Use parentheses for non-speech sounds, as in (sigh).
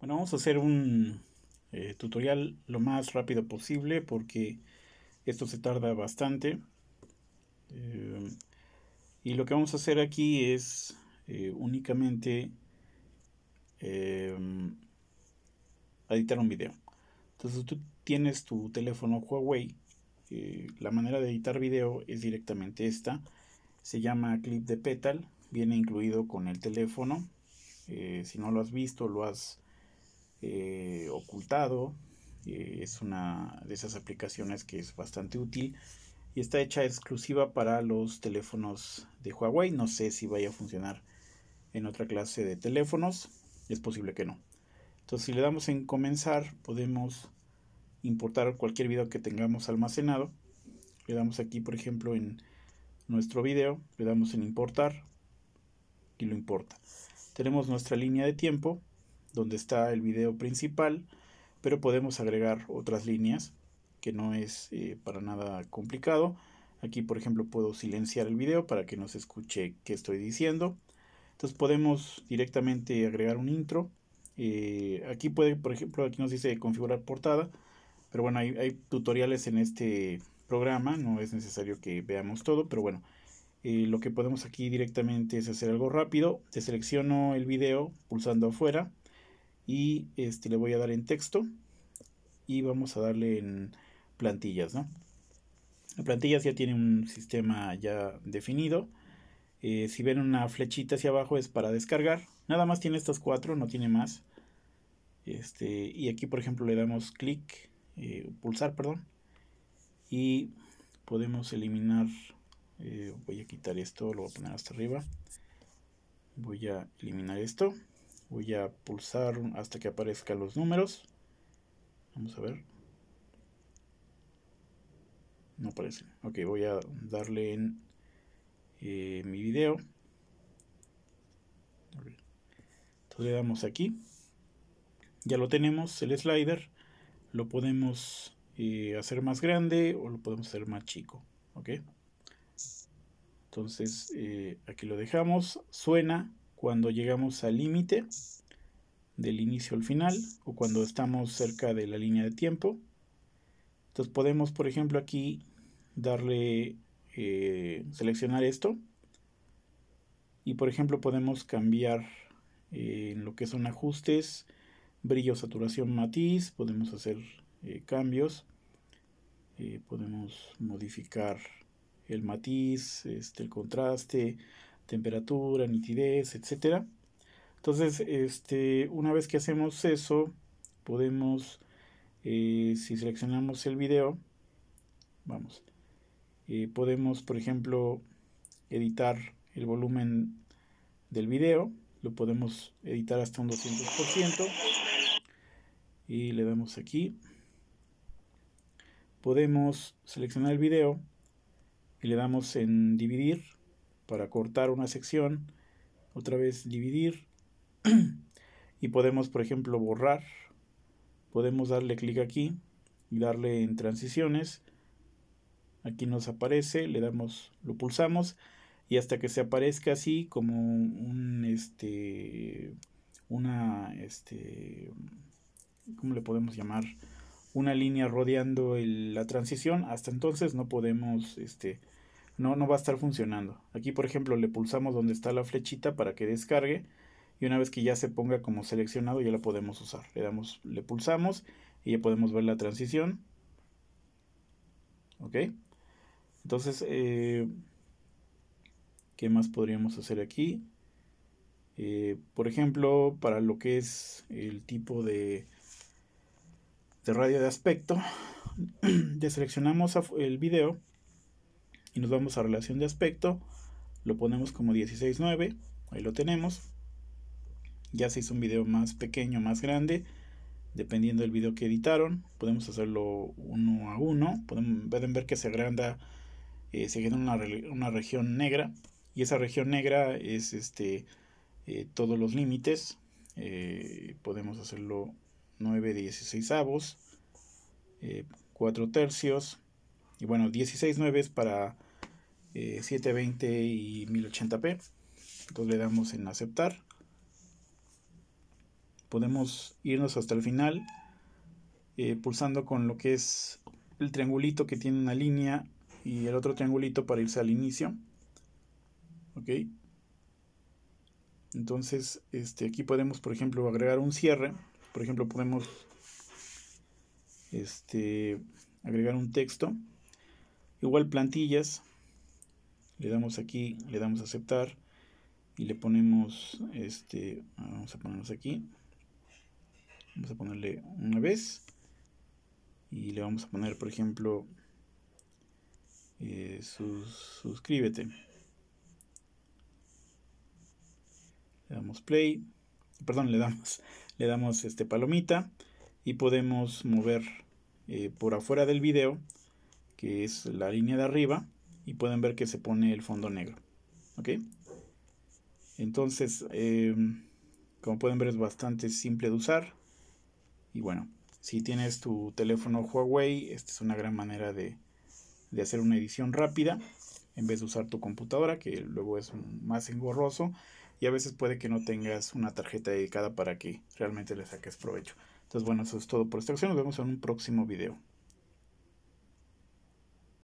Bueno, vamos a hacer un eh, tutorial lo más rápido posible porque esto se tarda bastante. Eh, y lo que vamos a hacer aquí es eh, únicamente editar un video. Entonces tú tienes tu teléfono Huawei. la manera de editar video es directamente esta. Se llama clip de petal. Viene incluido con el teléfono. si no lo has visto, lo has eh, ocultado. Eh, es una de esas aplicaciones que es bastante útil y está hecha exclusiva para los teléfonos de Huawei. No sé si vaya a funcionar en otra clase de teléfonos. Es posible que no. Entonces si le damos en comenzar podemos importar cualquier video que tengamos almacenado. Le damos aquí por ejemplo en nuestro video. Le damos en importar y lo importa. Tenemos nuestra línea de tiempo donde está el video principal, pero podemos agregar otras líneas, que no es eh, para nada complicado. Aquí, por ejemplo, puedo silenciar el video para que no se escuche qué estoy diciendo. Entonces podemos directamente agregar un intro. Eh, aquí puede, por ejemplo, aquí nos dice configurar portada, pero bueno, hay, tutoriales en este programa, no es necesario que veamos todo, pero bueno, eh, lo que podemos aquí directamente es hacer algo rápido. Te selecciono el video pulsando afuera y este le voy a dar en texto y vamos a darle en plantillas, ¿no? La plantillas ya tiene un sistema ya definido. Eh, si ven una flechita hacia abajo es para descargar. Nada más tiene estas cuatro, no tiene más. Este, y aquí, por ejemplo, le damos clic, eh, pulsar, perdón. Y podemos eliminar. Eh, voy a quitar esto, lo voy a poner hasta arriba. Voy a eliminar esto. Voy a pulsar hasta que aparezcan los números. Vamos a ver. No aparece. Ok, voy a darle en eh, mi video. Entonces le damos aquí. Ya lo tenemos, el slider. Lo podemos eh, hacer más grande o lo podemos hacer más chico. Ok. Entonces eh, aquí lo dejamos. Suena cuando llegamos al límite del inicio al final o cuando estamos cerca de la línea de tiempo. Entonces podemos, por ejemplo, aquí darle, eh, seleccionar esto y, por ejemplo, podemos cambiar eh, en lo que son ajustes, brillo, saturación, matiz, podemos hacer eh, cambios, podemos modificar el matiz, este, el contraste, temperatura, nitidez, etc. Entonces, este, una vez que hacemos eso, podemos, eh, si seleccionamos el video, vamos, eh, podemos, por ejemplo, editar el volumen del video, lo podemos editar hasta un 200% y le damos aquí. Podemos seleccionar el video y le damos en dividir para cortar una sección, otra vez dividir (clears throat) y podemos por ejemplo borrar, podemos darle clic aquí y darle en transiciones, aquí nos aparece, le damos, lo pulsamos y hasta que se aparezca así como un este una este ¿cómo le podemos llamar? una línea rodeando la transición, hasta entonces no podemos este no, no va a estar funcionando. Aquí, por ejemplo, le pulsamos donde está la flechita para que descargue y una vez que ya se ponga como seleccionado ya la podemos usar. Le, damos, le pulsamos y ya podemos ver la transición. ¿Ok? Entonces, eh, ¿qué más podríamos hacer aquí? Eh, por ejemplo, para lo que es el tipo de, de radio de aspecto, (clears throat) ya seleccionamos el video nos vamos a relación de aspecto, lo ponemos como 16.9, ahí lo tenemos. Ya se hizo un video más pequeño, más grande, dependiendo del video que editaron. Podemos hacerlo uno a uno, pueden, ver que se agranda, eh, se queda una, una, región negra, y esa región negra es este, eh, todos los límites. Eh, podemos hacerlo 9 16 avos, 4 tercios, y bueno, 16 es para 720 eh, y 1080p. Entonces le damos en aceptar. Podemos irnos hasta el final eh, pulsando con lo que es el triangulito que tiene una línea y el otro triangulito para irse al inicio. Ok. Entonces, este, aquí podemos, por ejemplo, agregar un cierre. Por ejemplo, podemos este, agregar un texto. Igual plantillas, le damos aquí, le damos a aceptar y le ponemos este, ah, vamos a ponernos aquí, vamos a ponerle una vez y le vamos a poner por ejemplo eh, suscríbete le damos play perdón le damos le damos este palomita y podemos mover eh, por afuera del video que es la línea de arriba y pueden ver que se pone el fondo negro. ¿Ok? Entonces, em, como pueden ver es bastante simple de usar. Y bueno, si tienes tu teléfono Huawei, esta es una gran manera de, de hacer una edición rápida en vez de usar tu computadora, que luego es más engorroso y a veces puede que no tengas una tarjeta dedicada para que realmente le saques provecho. Entonces, bueno, eso es todo por esta ocasión. Nos vemos en un próximo video.